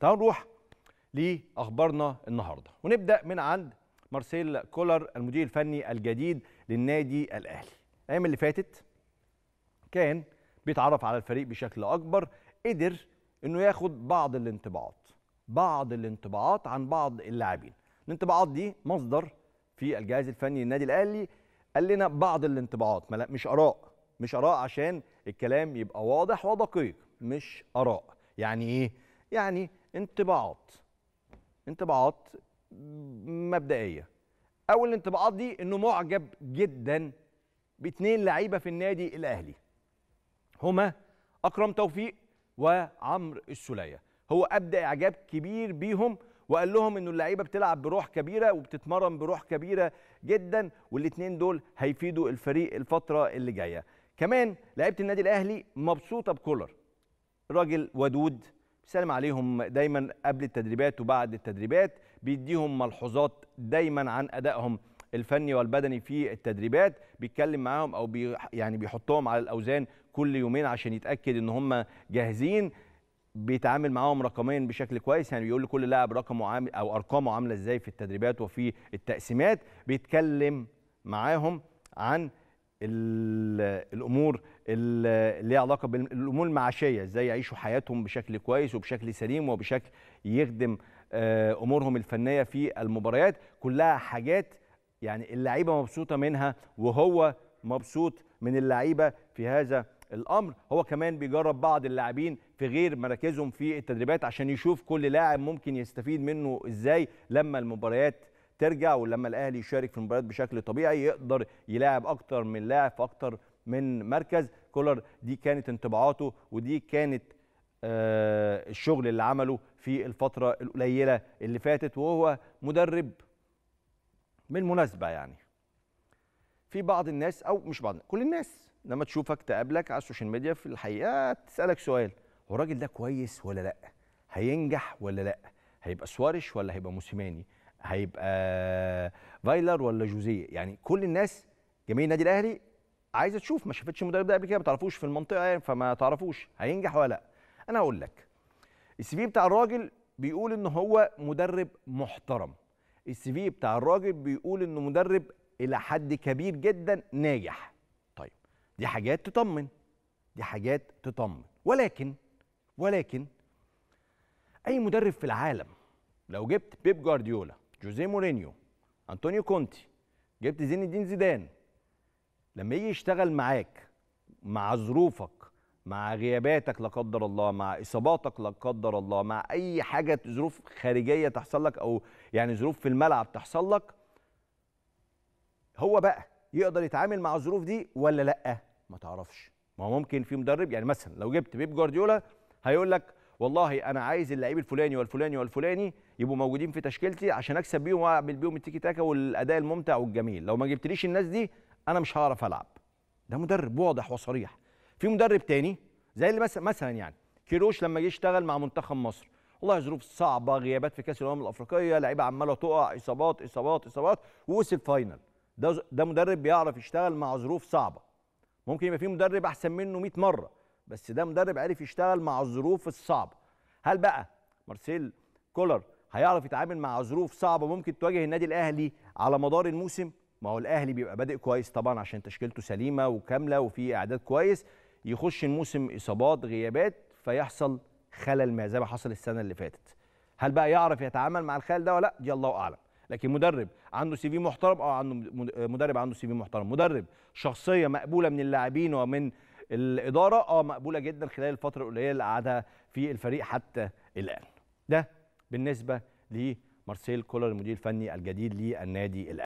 تعالوا نروح لاخبارنا النهارده ونبدا من عند مارسيل كولر المدير الفني الجديد للنادي الاهلي الايام اللي فاتت كان بيتعرف على الفريق بشكل اكبر قدر انه ياخد بعض الانطباعات بعض الانطباعات عن بعض اللاعبين الانطباعات دي مصدر في الجهاز الفني للنادي الاهلي قال لنا بعض الانطباعات مش اراء مش اراء عشان الكلام يبقى واضح ودقيق مش اراء يعني ايه يعني انطباعات انطباعات مبدئيه اول الانطباعات دي انه معجب جدا باثنين لعيبه في النادي الاهلي هما اكرم توفيق وعمرو السليه هو ابدا اعجاب كبير بيهم وقال لهم انه اللعيبه بتلعب بروح كبيره وبتتمرن بروح كبيره جدا والاثنين دول هيفيدوا الفريق الفتره اللي جايه كمان لعيبه النادي الاهلي مبسوطه بكولر راجل ودود بيسلم عليهم دايما قبل التدريبات وبعد التدريبات بيديهم ملحوظات دايما عن ادائهم الفني والبدني في التدريبات بيتكلم معاهم او بي يعني بيحطهم على الاوزان كل يومين عشان يتاكد ان هم جاهزين بيتعامل معاهم رقميا بشكل كويس يعني بيقول لكل لاعب رقمه عامل او ارقامه عامله ازاي في التدريبات وفي التقسيمات بيتكلم معاهم عن الامور اللي ليها علاقه بالامور المعاشيه ازاي يعيشوا حياتهم بشكل كويس وبشكل سليم وبشكل يخدم آه، امورهم الفنيه في المباريات كلها حاجات يعني اللعيبه مبسوطه منها وهو مبسوط من اللعيبه في هذا الامر هو كمان بيجرب بعض اللاعبين في غير مراكزهم في التدريبات عشان يشوف كل لاعب ممكن يستفيد منه ازاي لما المباريات ترجع ولما الاهلي يشارك في المباريات بشكل طبيعي يقدر يلاعب اكتر من لاعب في اكتر من مركز كولر دي كانت انطباعاته ودي كانت آه الشغل اللي عمله في الفتره القليله اللي فاتت وهو مدرب بالمناسبه يعني في بعض الناس او مش بعض كل الناس لما تشوفك تقابلك على السوشيال ميديا في الحقيقه تسالك سؤال هو الراجل ده كويس ولا لا هينجح ولا لا هيبقى سواريش ولا هيبقى موسيماني هيبقى فايلر ولا جوزيه يعني كل الناس جميع النادي الاهلي عايزه تشوف ما شافتش المدرب ده قبل كده ما تعرفوش في المنطقه يعني فما تعرفوش هينجح ولا لا انا هقول لك السي في بتاع الراجل بيقول ان هو مدرب محترم السي في بتاع الراجل بيقول انه مدرب الى حد كبير جدا ناجح طيب دي حاجات تطمن دي حاجات تطمن ولكن ولكن اي مدرب في العالم لو جبت بيب جوارديولا جوزيه مورينيو انطونيو كونتي جبت زين الدين زيدان لما يجي يشتغل معاك مع ظروفك مع غياباتك لا قدر الله مع اصاباتك لا قدر الله مع اي حاجه ظروف خارجيه تحصل لك او يعني ظروف في الملعب تحصل لك هو بقى يقدر يتعامل مع الظروف دي ولا لا ما تعرفش ما هو ممكن في مدرب يعني مثلا لو جبت بيب جوارديولا هيقول لك والله انا عايز اللعيب الفلاني والفلاني والفلاني يبقوا موجودين في تشكيلتي عشان اكسب بيهم واعمل بيهم التيكي تاكا والاداء الممتع والجميل لو ما جبتليش الناس دي انا مش هعرف العب ده مدرب واضح وصريح في مدرب تاني زي اللي مثلا مثلا يعني كيروش لما جه يشتغل مع منتخب مصر والله ظروف صعبه غيابات في كاس الامم الافريقيه لعيبه عماله تقع اصابات اصابات اصابات ووصل فاينل ده ده مدرب بيعرف يشتغل مع ظروف صعبه ممكن يبقى في مدرب احسن منه 100 مره بس ده مدرب عرف يشتغل مع الظروف الصعبه هل بقى مارسيل كولر هيعرف يتعامل مع ظروف صعبه ممكن تواجه النادي الاهلي على مدار الموسم ما هو الاهلي بيبقى بادئ كويس طبعا عشان تشكيلته سليمه وكامله وفي اعداد كويس يخش الموسم اصابات غيابات فيحصل خلل ما زي ما حصل السنه اللي فاتت هل بقى يعرف يتعامل مع الخلل ده ولا لا دي الله اعلم لكن مدرب عنده سي في محترم او عنده مدرب عنده سي في محترم مدرب شخصيه مقبوله من اللاعبين ومن الاداره اه مقبوله جدا خلال الفتره القليله اللي قعدها في الفريق حتى الان ده بالنسبه لمارسيل كولر المدير الفني الجديد للنادي الاهلي